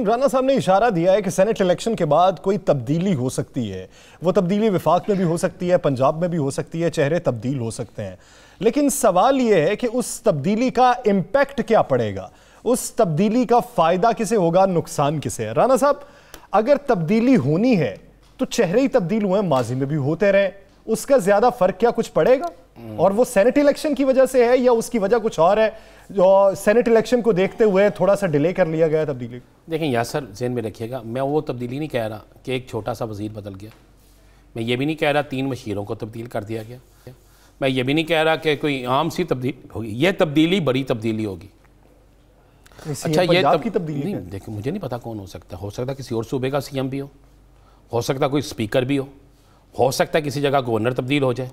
राना साहब ने इशारा दिया है कि सेनेट इलेक्शन के बाद कोई तब्दीली हो सकती है वो तब्दीली विफाक में भी हो सकती है पंजाब में भी हो सकती है चेहरे तब्दील हो सकते हैं लेकिन सवाल ये है कि उस तब्दीली का इम्पैक्ट क्या पड़ेगा उस तब्दीली का फ़ायदा किसे होगा नुकसान किसे है राना साहब अगर तब्दीली होनी है तो चेहरे ही तब्दील हुए माजी में भी होते रहे उसका ज्यादा फर्क क्या कुछ पड़ेगा हम्म। और वो सेनेट इलेक्शन की वजह से है या उसकी वजह कुछ और है जो सेनेट इलेक्शन को देखते हुए थोड़ा सा डिले कर लिया गया तब्दीली देखें या सर जेन में रखिएगा मैं वो तब्दीली नहीं कह रहा कि एक छोटा सा वजीर बदल गया मैं ये भी नहीं कह रहा तीन मशीरों को तब्दील कर दिया गया मैं ये भी नहीं कह रहा कि कोई आम सी तब्दील होगी ये तब्दीली बड़ी तब्दीली होगी अच्छा ये तब... की तब्दीली नहीं देखिए मुझे नहीं पता कौन हो सकता हो सकता किसी और सूबे का सीएम भी हो हो सकता कोई स्पीकर भी हो हो सकता है किसी जगह गवर्नर तब्दील हो जाए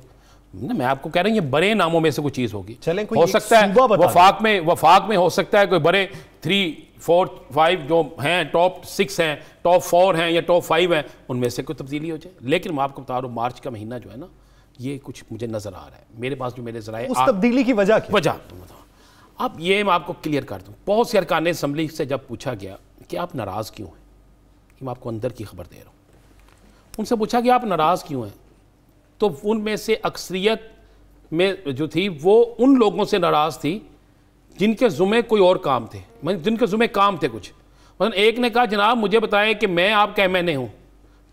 ना मैं आपको कह रहा हूँ ये बड़े नामों में से कोई चीज़ होगी चलें कोई हो सकता है वफाक में वफाक में हो सकता है कोई बड़े थ्री फोर फाइव जो हैं टॉप सिक्स हैं टॉप फोर हैं या टॉप फाइव हैं उनमें से कोई तब्दीली हो जाए लेकिन मैं आपको बता रहा हूँ मार्च का महीना जो है ना ये कुछ मुझे नज़र आ रहा है मेरे पास जो मेरे जरा उस तब्दीली की वजह वजह तो अब ये मैं आपको क्लियर कर दूँ बहुत से अरकान असम्बली से जब पूछा गया कि आप नाराज़ क्यों हैं मैं आपको अंदर की खबर दे रहा हूँ उनसे पूछा कि आप नाराज़ क्यों हैं तो उनमें से अक्सरियत में जो थी वो उन लोगों से नाराज़ थी जिनके ज़ुमे कोई और काम थे मतलब जिनके ज़ुमे काम थे कुछ मतलब एक ने कहा जनाब मुझे बताएं कि मैं आपका एम एन ए हूँ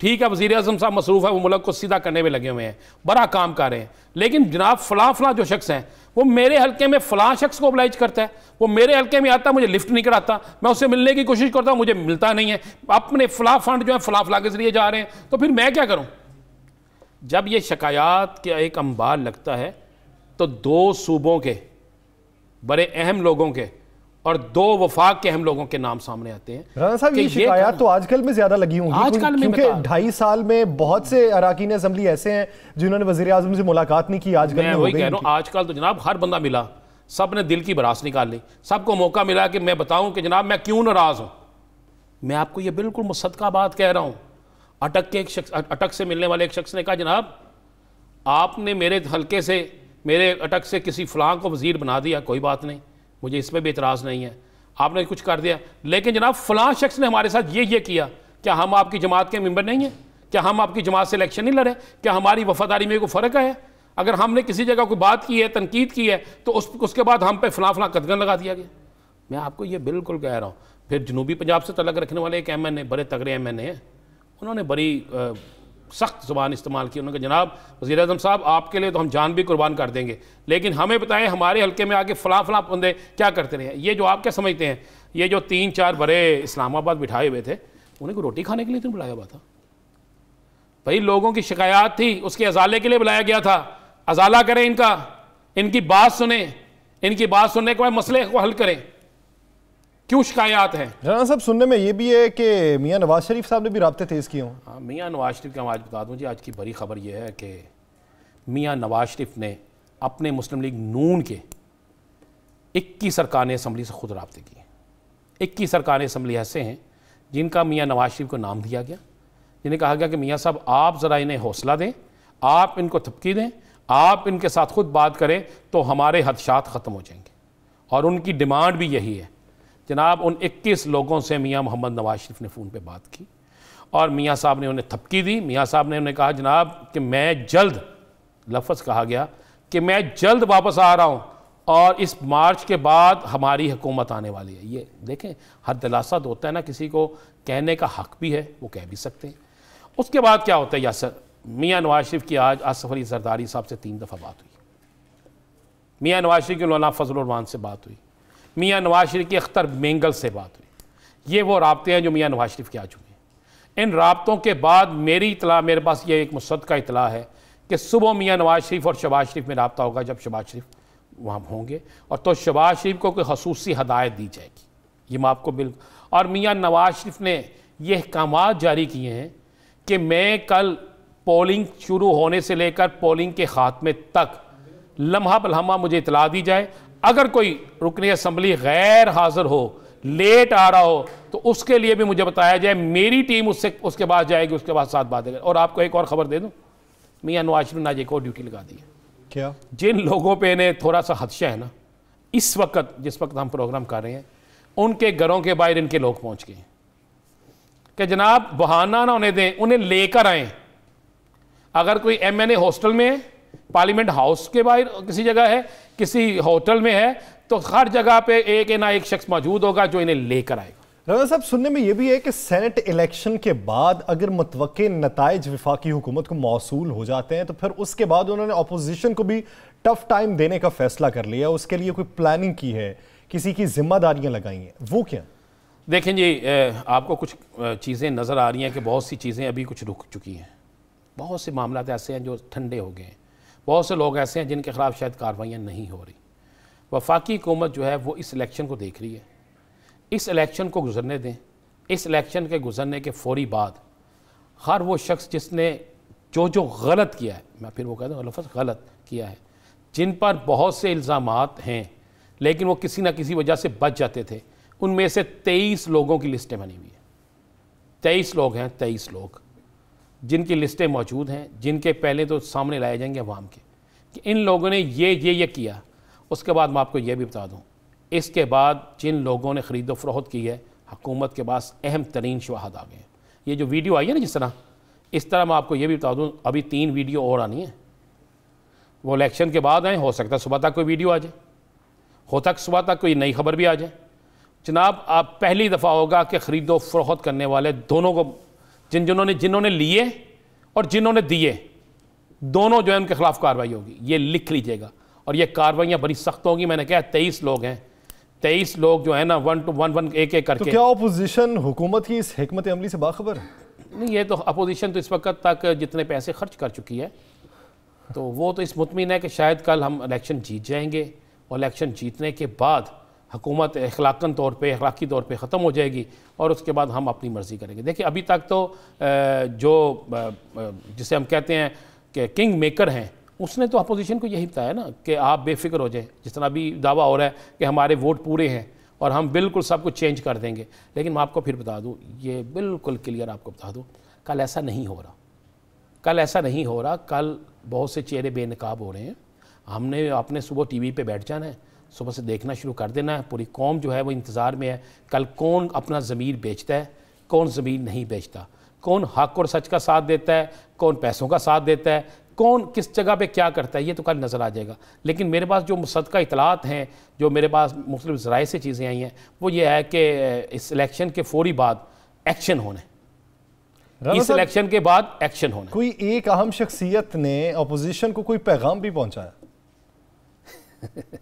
ठीक है वजीर अजम साहब मसरूफ़ है वो मुल्क को सीधा करने में लगे हुए हैं बड़ा काम कर रहे हैं लेकिन जनाब फला फला जो शख्स हैं वो मेरे हल्के में फलां शख्स को ओबलाइज करता है वो मेरे हल्के में आता मुझे लिफ्ट नहीं कराता मैं उससे मिलने की कोशिश करता हूँ मुझे मिलता नहीं है अपने फला फंड जो है फला फला के जरिए जा रहे हैं तो फिर मैं क्या करूँ जब ये शिकायत का एक अंबार लगता है तो दो सूबों के बड़े अहम लोगों के और दो वफाक के हम लोगों के नाम सामने आते हैं राणा साहब ये शिकायत तो आजकल में ज्यादा लगी होंगी आजकल में क्योंकि ढाई साल में बहुत से अराकीन असम्बली ऐसे हैं जिन्होंने वजीर आजम से मुलाकात नहीं की आजकल मैं वही कह रहा हूँ आजकल तो जनाब हर बंदा मिला सब ने दिल की बरास निकाल ली सबको मौका मिला कि मैं बताऊं कि जनाब मैं क्यों नाराज़ हूं मैं आपको ये बिल्कुल मुसदका बात कह रहा हूं अटक के एक शख्स अटक से मिलने वाले एक शख्स ने कहा जनाब आपने मेरे हल्के से मेरे अटक से किसी फलां को वजीर बना दिया कोई बात नहीं मुझे इसमें भी इतराज़ नहीं है आपने कुछ कर दिया लेकिन जनाब फ़लाँ शख्स ने हमारे साथ ये ये किया क्या हम आपकी जमात के मेम्बर नहीं हैं क्या हम आपकी जमात से इलेक्शन नहीं लड़े क्या हमारी वफादारी में कोई फ़र्क है अगर हमने किसी जगह कोई बात की है तनकीद की है तो उस उसके बाद हम पे फ़लाँ फलां कदगन लगा दिया गया मैं आपको ये बिल्कुल कह रहा हूँ फिर जनूबी पंजाब से तलग रखने वाले एक एम एन ए बड़े तगड़े एम एन ए हैं उन्होंने बड़ी सख्त ज़ुबान इस्तेमाल की उन्होंने कहा जनाब वजी अजम साहब आपके लिए तो हम जान भी कुर्बान कर देंगे लेकिन हमें बताएं हमारे हल्के में आके फला फला बंदे क्या करते रहे ये जो आप क्या समझते हैं ये जो तीन चार बड़े इस्लामाबाद बिठाए हुए थे उन्हें को रोटी खाने के लिए तो बुलाया हुआ था भाई लोगों की शिकायत थी उसके अजाले के लिए बुलाया गया था अजाला करें इनका इनकी बात सुने इनकी बात सुनने के बाद मसले को हल करें क्यों शिकायत है राना हाँ, साहब सुनने में ये भी है कि मियाँ नवाज शरीफ साहब ने भी रबते तेज़ किए हूँ हाँ मियाँ नवाज शरीफ का हम आज बता दूँ जी आज की बड़ी खबर यह है कि मियाँ नवाज शरीफ ने अपने मुस्लिम लीग नून के इक्कीस सरकारें असम्बली से खुद रबते किए इक्कीस सरकारें असम्बली ऐसे हैं जिनका मियाँ नवाज शरीफ को नाम दिया गया जिन्हें कहा गया कि मियाँ साहब आप ज़रा इन्हें हौसला दें आप इनको थपकी दें आप इनके साथ खुद बात करें तो हमारे हदशात ख़त्म हो जाएंगे और उनकी डिमांड भी यही है जनाब उन 21 लोगों से मियाँ मोहम्मद नवाज शरीफ ने फ़ोन पे बात की और मियाँ साहब ने उन्हें थपकी दी मियाँ साहब ने उन्हें कहा जनाब कि मैं जल्द लफज कहा गया कि मैं जल्द वापस आ रहा हूँ और इस मार्च के बाद हमारी हुकूमत आने वाली है ये देखें हर दिलासा तो होता है ना किसी को कहने का हक भी है वो कह भी सकते हैं उसके बाद क्या होता है यासर मियाँ नवाज शरीफ की आज आसफ अली जरदारी साहब से तीन दफ़ा बात हुई मियाँ नवाज शरीफ की मौलाना फजलरमान से बात हुई मियाँ नवाज शरीफ की अख्तर मेंगल से बात हुई ये वो रबते हैं जो मियाँ नवाज शरीफ के आ चुके हैं इन रबतों के बाद मेरी इतला मेरे पास ये एक मुसद इतला है कि सुबह मियाँ नवाज शरीफ और शबाज शरीफ में रबता होगा जब शबाज शरीफ वहाँ होंगे और तो शबाज शरीफ को कोई खसूसी हदायत दी जाएगी ये मैं आपको बिल और मियाँ नवाज शरीफ ने ये अहकाम जारी किए हैं कि मैं कल पोलिंग शुरू होने से लेकर पोलिंग के ख़ात्मे तक लम्हा बलहमा मुझे इतला दी जाए अगर कोई रुकन असम्बली गैर हाजिर हो लेट आ रहा हो तो उसके लिए भी मुझे बताया जाए मेरी टीम उससे उसके पास जाएगी उसके बाद साथ बात करें और आपको एक और ख़बर दे दूँ मियाँ नवाज नाज एक और ड्यूटी लगा दी है क्या जिन लोगों पर इन्हें थोड़ा सा हदशा है ना इस वक्त जिस वक्त हम प्रोग्राम कर रहे हैं उनके घरों के बाहर इनके लोग पहुंच गए कि जनाब बहाना ना उन्हें दें उन्हें लेकर आए अगर कोई एम एन ए हॉस्टल में है पार्लियामेंट हाउस के बाहर किसी जगह है किसी होटल में है तो हर जगह पे एक ना एक शख्स मौजूद होगा जो इन्हें लेकर आएगा रजा साहब सुनने में यह भी है कि सेनेट इलेक्शन के बाद अगर मतव नतज विफाकी हुकूमत को मौसू हो जाते हैं तो फिर उसके बाद उन्होंने अपोजिशन को भी टफ टाइम देने का फैसला कर लिया उसके लिए कोई प्लानिंग की है किसी की जिम्मेदारियां लगाई हैं वो क्या देखें जी आपको कुछ चीज़ें नज़र आ रही हैं कि बहुत सी चीज़ें अभी कुछ रुक चुकी हैं बहुत से मामला ऐसे हैं जो ठंडे हो गए हैं बहुत से लोग ऐसे हैं जिनके खिलाफ शायद कार्रवाइयाँ नहीं हो रही वफाकी हुकूमत जो है वो इस इलेक्शन को देख रही है इस इलेक्शन को गुजरने दें इस इलेक्शन के गुजरने के फौरी बाद हर वो शख्स जिसने जो जो गलत किया है मैं फिर वो कहता हूँ लफ्ज़ गलत किया है जिन पर बहुत से इल्ज़ाम हैं लेकिन वो किसी ना किसी वजह से बच जाते थे उनमें से तेईस लोगों की लिस्टें बनी हुई है तेईस लोग हैं तेईस लोग जिनकी लिस्टें मौजूद हैं जिनके पहले तो सामने लाए जाएंगे अवाम के कि इन लोगों ने ये ये ये किया उसके बाद मैं आपको ये भी बता दूँ इसके बाद जिन लोगों ने खरीदो फरोख्त की है हकूमत के पास अहम तरीन शवाहद आ गए हैं ये जो वीडियो आई है ना जिस तरह इस तरह मैं आपको ये भी बता दूँ अभी तीन वीडियो और आनी है वो इलेक्शन के बाद आए हो सकता है सुबह तक कोई वीडियो आ जाए हो तक सुबह तक कोई नई खबर भी आ जाए जनाब आप पहली दफ़ा होगा कि ख़रीदो फरोख्त करने वाले दोनों को जिन जिन्होंने जिन्होंने लिए और जिन्होंने दिए दोनों जो है उनके खिलाफ कार्रवाई होगी ये लिख लीजिएगा और ये कार्रवाइयाँ बड़ी सख्त होंगी मैंने कहा तेईस लोग हैं तेईस लोग जो है ना वन टू वन वन एक एक तो करके तो क्या अपोजिशन हुकूमत की इस हमत अमली से बाखबर है नहीं ये तो अपोजिशन तो इस वक्त तक जितने पैसे खर्च कर चुकी है तो वो तो इस मुतमिन है कि शायद कल हम इलेक्शन जीत जाएंगे और इलेक्शन जीतने के बाद हकूमत अखलाकन तौर पर अखलाक़ी तौर पर ख़त्म हो जाएगी और उसके बाद हम अपनी मर्ज़ी करेंगे देखिए अभी तक तो जो जिसे हम कहते हैं कि किंग मेकर हैं उसने तो अपोजिशन को यही बताया ना कि आप बेफिक्र हो जिस जितना अभी दावा हो रहा है कि हमारे वोट पूरे हैं और हम बिल्कुल सब कुछ चेंज कर देंगे लेकिन मैं आपको फिर बता दूँ ये बिल्कुल क्लियर आपको बता दूँ कल ऐसा नहीं हो रहा कल ऐसा नहीं हो रहा कल बहुत से चेहरे बेनकाब हो रहे हैं हमने अपने सुबह टीवी पे बैठ जाना है सुबह से देखना शुरू कर देना है पूरी कौम जो है वो इंतज़ार में है कल कौन अपना ज़मीर बेचता है कौन ज़मीर नहीं बेचता कौन हक और सच का साथ देता है कौन पैसों का साथ देता है कौन किस जगह पे क्या करता है ये तो कल नज़र आ जाएगा लेकिन मेरे पास जो मुसदा इतलात हैं जो मेरे पास मुख्तु ज़राए से चीज़ें आई हैं वो ये है कि इस इलेक्शन के फ़ौरी बाद एक्शन होने इस इलेक्शन के बाद एक्शन होना कोई एक अहम शख्सियत ने अपोजिशन को कोई पैगाम भी पहुंचाया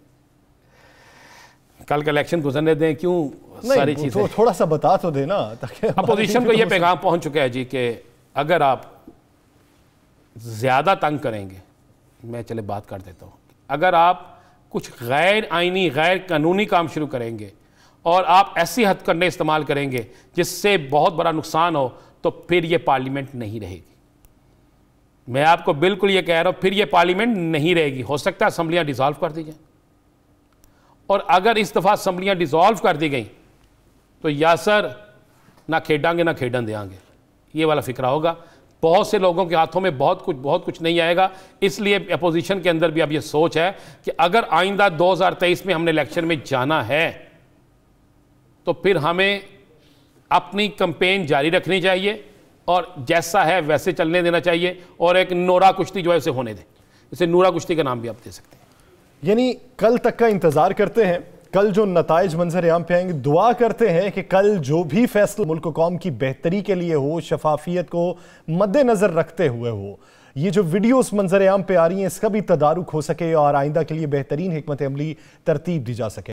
कल का इलेक्शन गुजरने दें क्यों सारी चीज़ें थो, थोड़ा सा बता तो देना ताकि अपोजिशन को यह पैगाम पहुंच चुका है जी कि अगर आप ज़्यादा तंग करेंगे मैं चले बात कर देता हूँ अगर आप कुछ गैर आइनी गैर कानूनी काम शुरू करेंगे और आप ऐसी हथकंडे इस्तेमाल करेंगे जिससे बहुत बड़ा नुकसान हो तो फिर ये पार्लियामेंट नहीं रहेगी मैं आपको बिल्कुल ये कह रहा हूँ फिर ये पार्लियामेंट नहीं रहेगी हो सकता है असम्बलियाँ डिजॉल्व कर दी जाए और अगर इस दफ़ा असम्बलियाँ डिज़ोल्व कर दी गई तो या सर ना खेडांगे ना खेडन देंगे ये वाला फिक्रा होगा बहुत से लोगों के हाथों में बहुत कुछ बहुत कुछ नहीं आएगा इसलिए अपोजिशन के अंदर भी अब ये सोच है कि अगर आइंदा 2023 में हमने इलेक्शन में जाना है तो फिर हमें अपनी कंपेन जारी रखनी चाहिए और जैसा है वैसे चलने देना चाहिए और एक नोरा कुश्ती जो है उसे होने दें इसे नूरा कुश्ती का नाम भी आप दे सकते हैं यानी कल तक का इंतज़ार करते हैं कल जो नतज मंजर आम पे आएंगे दुआ करते हैं कि कल जो भी फैसला मुल्क कौम की बेहतरी के लिए हो शफाफियत को मद्देनज़र रखते हुए हो ये जो वीडियोस मंजर आम पे आ रही हैं इसका भी तदारुक हो सके और आइंदा के लिए बेहतरीन हमत अमली तरतीब दी जा सके